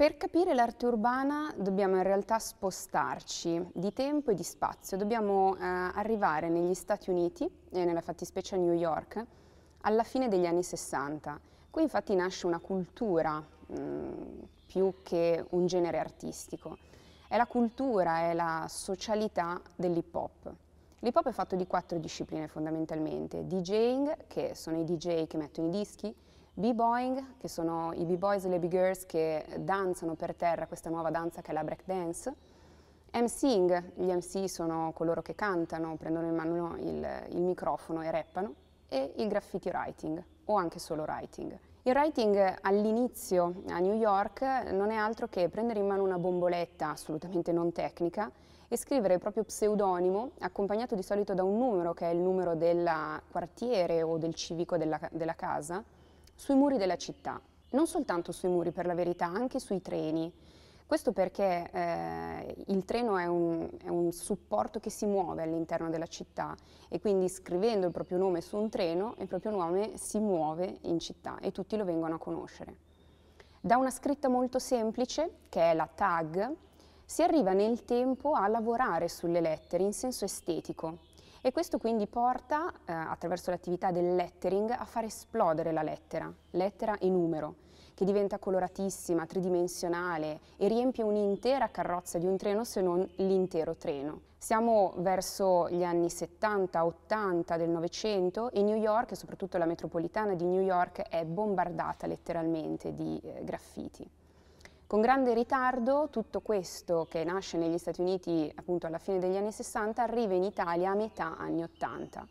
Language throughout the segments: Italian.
Per capire l'arte urbana dobbiamo in realtà spostarci di tempo e di spazio, dobbiamo eh, arrivare negli Stati Uniti, e eh, nella fattispecie a New York, alla fine degli anni 60. Qui infatti nasce una cultura mh, più che un genere artistico, è la cultura, è la socialità dell'hip hop. L'hip hop è fatto di quattro discipline fondamentalmente, DJing, che sono i DJ che mettono i dischi, B-Boying, che sono i B-Boys e le B-Girls che danzano per terra questa nuova danza che è la break dance. MCing, gli MC sono coloro che cantano, prendono in mano il, il microfono e rappano. E il graffiti writing, o anche solo writing. Il writing all'inizio a New York non è altro che prendere in mano una bomboletta assolutamente non tecnica e scrivere il proprio pseudonimo accompagnato di solito da un numero che è il numero del quartiere o del civico della, della casa sui muri della città, non soltanto sui muri per la verità, anche sui treni. Questo perché eh, il treno è un, è un, supporto che si muove all'interno della città e quindi scrivendo il proprio nome su un treno il proprio nome si muove in città e tutti lo vengono a conoscere. Da una scritta molto semplice, che è la tag, si arriva nel tempo a lavorare sulle lettere in senso estetico, e questo quindi porta, eh, attraverso l'attività del lettering, a far esplodere la lettera, lettera e numero, che diventa coloratissima, tridimensionale e riempie un'intera carrozza di un treno se non l'intero treno. Siamo verso gli anni 70-80 del Novecento e New York, e soprattutto la metropolitana di New York, è bombardata letteralmente di eh, graffiti. Con grande ritardo tutto questo che nasce negli Stati Uniti appunto alla fine degli anni 60 arriva in Italia a metà anni 80.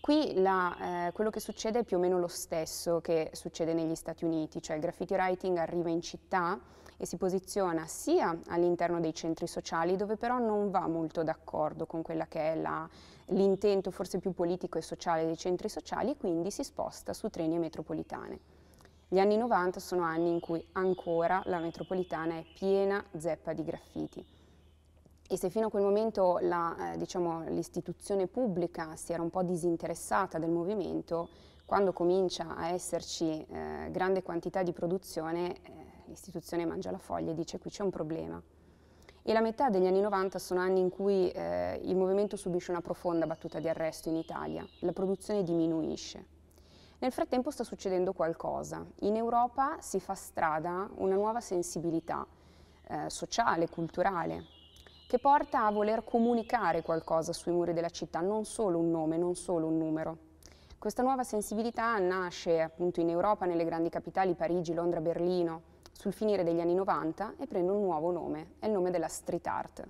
Qui la, eh, quello che succede è più o meno lo stesso che succede negli Stati Uniti, cioè il graffiti writing arriva in città e si posiziona sia all'interno dei centri sociali dove però non va molto d'accordo con quella che è l'intento forse più politico e sociale dei centri sociali e quindi si sposta su treni e metropolitane. Gli anni 90 sono anni in cui ancora la metropolitana è piena zeppa di graffiti. E se fino a quel momento l'istituzione eh, diciamo, pubblica si era un po' disinteressata del movimento, quando comincia a esserci eh, grande quantità di produzione, eh, l'istituzione mangia la foglia e dice qui c'è un problema. E la metà degli anni 90 sono anni in cui eh, il movimento subisce una profonda battuta di arresto in Italia, la produzione diminuisce, nel frattempo sta succedendo qualcosa. In Europa si fa strada una nuova sensibilità eh, sociale, culturale, che porta a voler comunicare qualcosa sui muri della città, non solo un nome, non solo un numero. Questa nuova sensibilità nasce appunto in Europa, nelle grandi capitali Parigi, Londra, Berlino, sul finire degli anni 90 e prende un nuovo nome, è il nome della street art.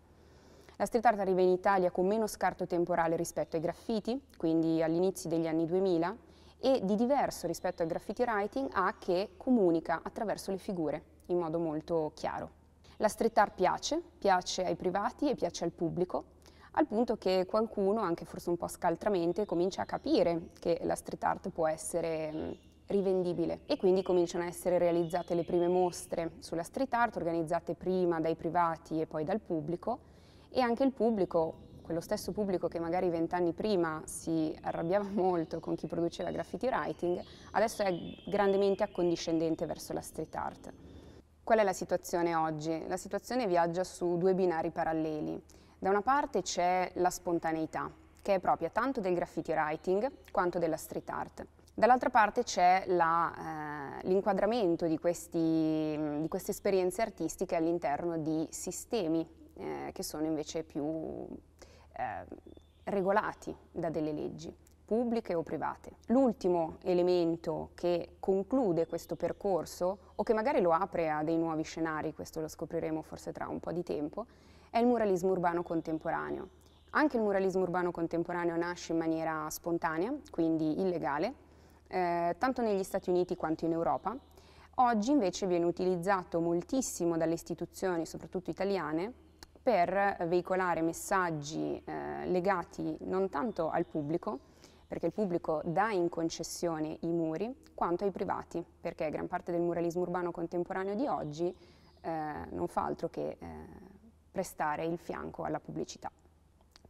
La street art arriva in Italia con meno scarto temporale rispetto ai graffiti, quindi all'inizio degli anni 2000, e di diverso rispetto al graffiti writing ha che comunica attraverso le figure in modo molto chiaro. La street art piace, piace ai privati e piace al pubblico, al punto che qualcuno, anche forse un po' scaltramente, comincia a capire che la street art può essere rivendibile e quindi cominciano a essere realizzate le prime mostre sulla street art organizzate prima dai privati e poi dal pubblico e anche il pubblico quello stesso pubblico che magari vent'anni prima si arrabbiava molto con chi produceva graffiti writing, adesso è grandemente accondiscendente verso la street art. Qual è la situazione oggi? La situazione viaggia su due binari paralleli. Da una parte c'è la spontaneità, che è propria tanto del graffiti writing quanto della street art. Dall'altra parte c'è eh, l'inquadramento eh, di, di, queste esperienze artistiche all'interno di sistemi eh, che sono invece più eh, regolati da delle leggi pubbliche o private. L'ultimo elemento che conclude questo percorso o che magari lo apre a dei nuovi scenari, questo lo scopriremo forse tra un po' di tempo, è il muralismo urbano contemporaneo. Anche il muralismo urbano contemporaneo nasce in maniera spontanea, quindi illegale, eh, tanto negli Stati Uniti quanto in Europa. Oggi invece viene utilizzato moltissimo dalle istituzioni, soprattutto italiane, per veicolare messaggi eh, legati non tanto al pubblico, perché il pubblico dà in concessione i muri, quanto ai privati, perché gran parte del muralismo urbano contemporaneo di oggi eh, non fa altro che eh, prestare il fianco alla pubblicità.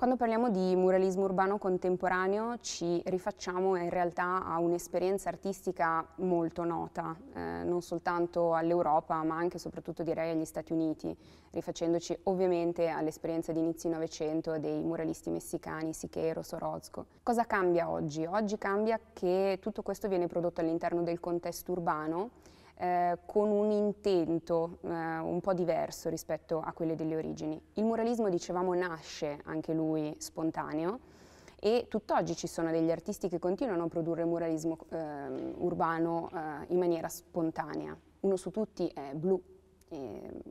Quando parliamo di muralismo urbano contemporaneo ci rifacciamo in realtà a un'esperienza artistica molto nota, eh, non soltanto all'Europa ma anche e soprattutto direi agli Stati Uniti, rifacendoci ovviamente all'esperienza di inizio Novecento dei muralisti messicani Siqueiro, Sorozco. Cosa cambia oggi? Oggi cambia che tutto questo viene prodotto all'interno del contesto urbano eh, con un intento eh, un po' diverso rispetto a quelle delle origini. Il muralismo, dicevamo, nasce anche lui spontaneo e tutt'oggi ci sono degli artisti che continuano a produrre muralismo ehm, eh, urbano in maniera spontanea. Uno su tutti è Blu,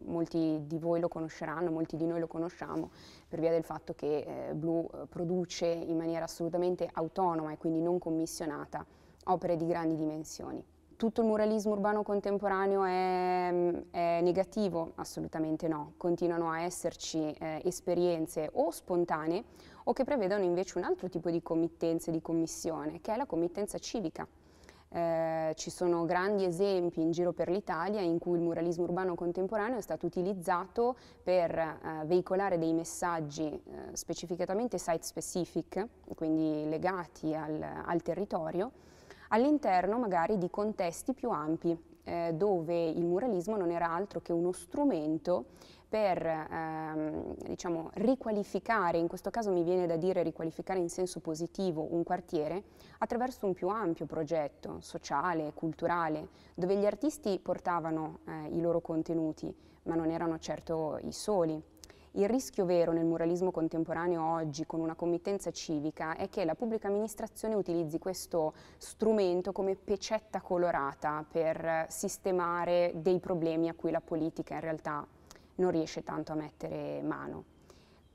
molti di voi lo conosceranno, molti di noi lo conosciamo per via del fatto che eh, Blu eh, produce in maniera assolutamente autonoma e quindi non commissionata opere di grandi dimensioni tutto il muralismo urbano contemporaneo è, mm, è negativo? Assolutamente no, continuano a esserci eh, esperienze o spontanee o che prevedono invece un altro tipo di committenza e di commissione, che è la committenza civica. Eh, ci sono grandi esempi in giro per l'Italia in cui il muralismo urbano contemporaneo è stato utilizzato per eh, veicolare dei messaggi eh, specificatamente site specific, quindi legati al, al territorio, all'interno magari di contesti più ampi eh, dove il muralismo non era altro che uno strumento per ehm, diciamo, riqualificare, in questo caso mi viene da dire riqualificare in senso positivo un quartiere, attraverso un più ampio progetto sociale, culturale, dove gli artisti portavano eh, i loro contenuti, ma non erano certo i soli. Il rischio vero nel muralismo contemporaneo oggi con una committenza civica è che la pubblica amministrazione utilizzi questo strumento come pecetta colorata per sistemare dei problemi a cui la politica in realtà non riesce tanto a mettere mano.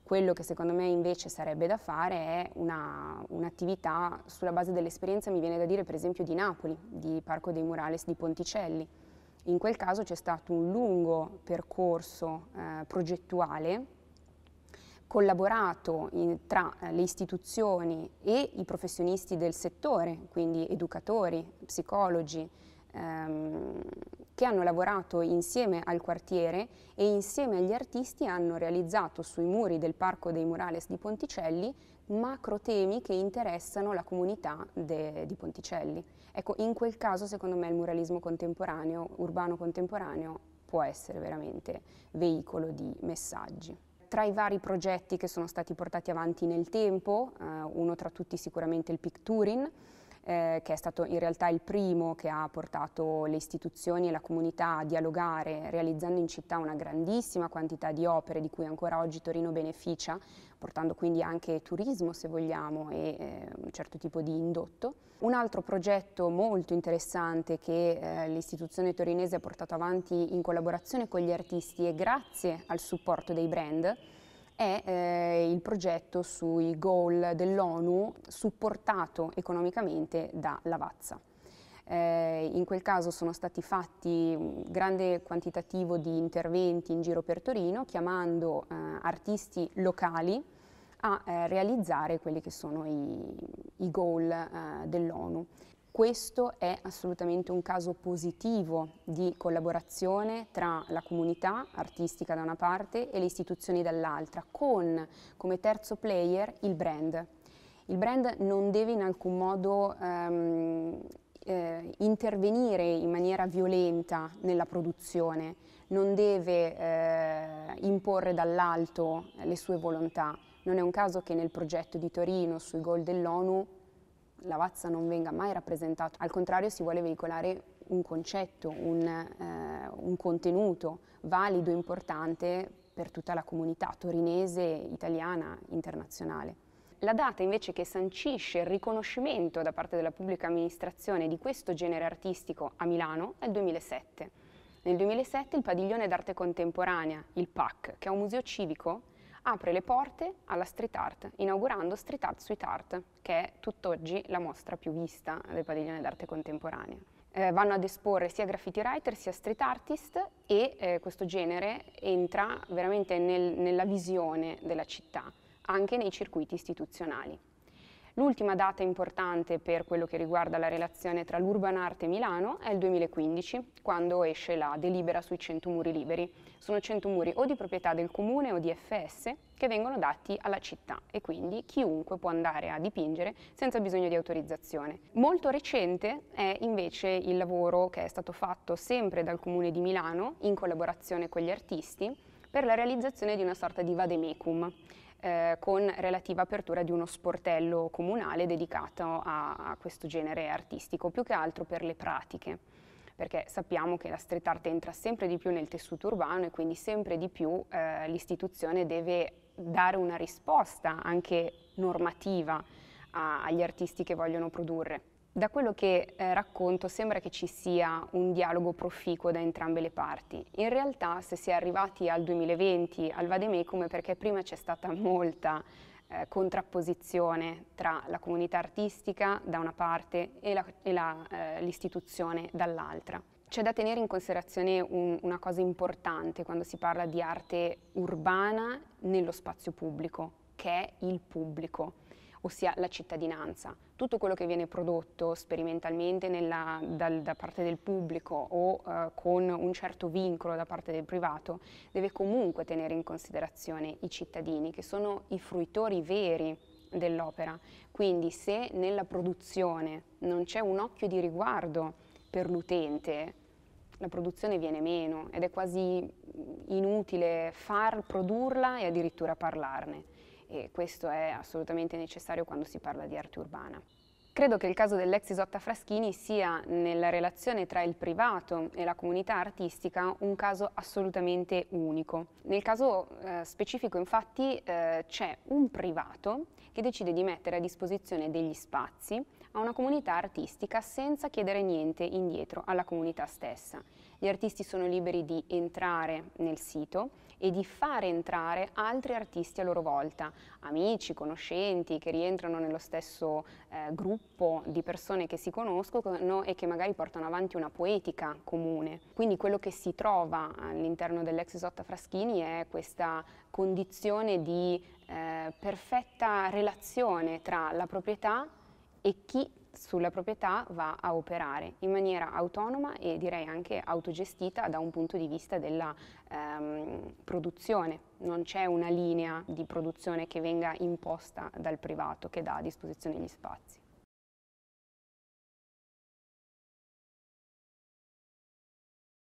Quello che secondo me invece sarebbe da fare è un'attività un sulla base dell'esperienza, mi viene da dire per esempio di Napoli, di Parco dei Murales di Ponticelli, in quel caso c'è stato un lungo percorso eh, progettuale collaborato in, tra eh, le istituzioni e i professionisti del settore, quindi educatori, psicologi, ehm, che hanno lavorato insieme al quartiere e insieme agli artisti hanno realizzato sui muri del Parco dei Murales di Ponticelli macro temi che interessano la comunità de, di Ponticelli. Ecco, in quel caso secondo me il muralismo contemporaneo, urbano contemporaneo, può essere veramente veicolo di messaggi. Tra i vari progetti che sono stati portati avanti nel tempo, eh, uno tra tutti sicuramente il Picturin, eh, che è stato in realtà il primo che ha portato le istituzioni e la comunità a dialogare, realizzando in città una grandissima quantità di opere di cui ancora oggi Torino beneficia, portando quindi anche turismo se vogliamo e eh, un certo tipo di indotto. Un altro progetto molto interessante che eh, l'istituzione torinese ha portato avanti in collaborazione con gli artisti e grazie al supporto dei brand è eh, il progetto sui goal dell'ONU supportato economicamente da Lavazza. Eh, in quel caso sono stati fatti un grande quantitativo di interventi in giro per Torino chiamando eh, artisti locali a eh, realizzare quelli che sono i, i goal eh, dell'ONU. Questo è assolutamente un caso positivo di collaborazione tra la comunità artistica da una parte e le istituzioni dall'altra, con come terzo player il brand. Il brand non deve in alcun modo ehm, eh, intervenire in maniera violenta nella produzione, non deve eh, imporre dall'alto le sue volontà. Non è un caso che nel progetto di Torino sui gol dell'ONU l'Avazza non venga mai rappresentato, al contrario si vuole veicolare un concetto, un, eh, un contenuto valido, e importante per tutta la comunità torinese, italiana, internazionale. La data invece che sancisce il riconoscimento da parte della pubblica amministrazione di questo genere artistico a Milano è il 2007. Nel 2007 il Padiglione d'arte contemporanea, il PAC, che è un museo civico, apre le porte alla street art, inaugurando Street Art Sweet Art, che è tutt'oggi la mostra più vista del padiglione d'arte contemporanea. Eh, vanno ad esporre sia graffiti writer sia street artist e eh, questo genere entra veramente nel, nella visione della città, anche nei circuiti istituzionali. L'ultima data importante per quello che riguarda la relazione tra l'Urban Art e Milano è il 2015, quando esce la delibera sui 100 muri liberi. Sono 100 muri o di proprietà del comune o di FS che vengono dati alla città e quindi chiunque può andare a dipingere senza bisogno di autorizzazione. Molto recente è invece il lavoro che è stato fatto sempre dal comune di Milano in collaborazione con gli artisti per la realizzazione di una sorta di vademecum eh, con relativa apertura di uno sportello comunale dedicato a, a questo genere artistico, più che altro per le pratiche perché sappiamo che la street art entra sempre di più nel tessuto urbano e quindi sempre di più eh, l'istituzione deve dare una risposta anche normativa a, agli artisti che vogliono produrre. Da quello che eh, racconto sembra che ci sia un dialogo proficuo da entrambe le parti. In realtà se si è arrivati al 2020, al vademecum, è perché prima c'è stata molta eh, contrapposizione tra la comunità artistica da una parte e eh, l'istituzione eh, dall'altra. C'è da tenere in considerazione un, una cosa importante quando si parla di arte urbana nello spazio pubblico, che è il pubblico ossia la cittadinanza. Tutto quello che viene prodotto sperimentalmente nella, dal, da parte del pubblico o eh, con un certo vincolo da parte del privato deve comunque tenere in considerazione i cittadini che sono i fruitori veri dell'opera. Quindi se nella produzione non c'è un occhio di riguardo per l'utente, la produzione viene meno ed è quasi inutile far produrla e addirittura parlarne e questo è assolutamente necessario quando si parla di arte urbana. Credo che il caso dell'ex Isotta Fraschini sia, nella relazione tra il privato e la comunità artistica, un caso assolutamente unico. Nel caso eh, specifico, infatti, eh, c'è un privato che decide di mettere a disposizione degli spazi a una comunità artistica senza chiedere niente indietro alla comunità stessa. Gli artisti sono liberi di entrare nel sito e di fare entrare altri artisti a loro volta, amici, conoscenti che rientrano nello stesso eh, gruppo di persone che si conoscono e che magari portano avanti una poetica comune. Quindi quello che si trova all'interno dell'ex Isotta Fraschini è questa condizione di eh, perfetta relazione tra la proprietà e chi sulla proprietà va a operare in maniera autonoma e direi anche autogestita da un punto di vista della ehm, produzione. Non c'è una linea di produzione che venga imposta dal privato che dà a disposizione gli spazi.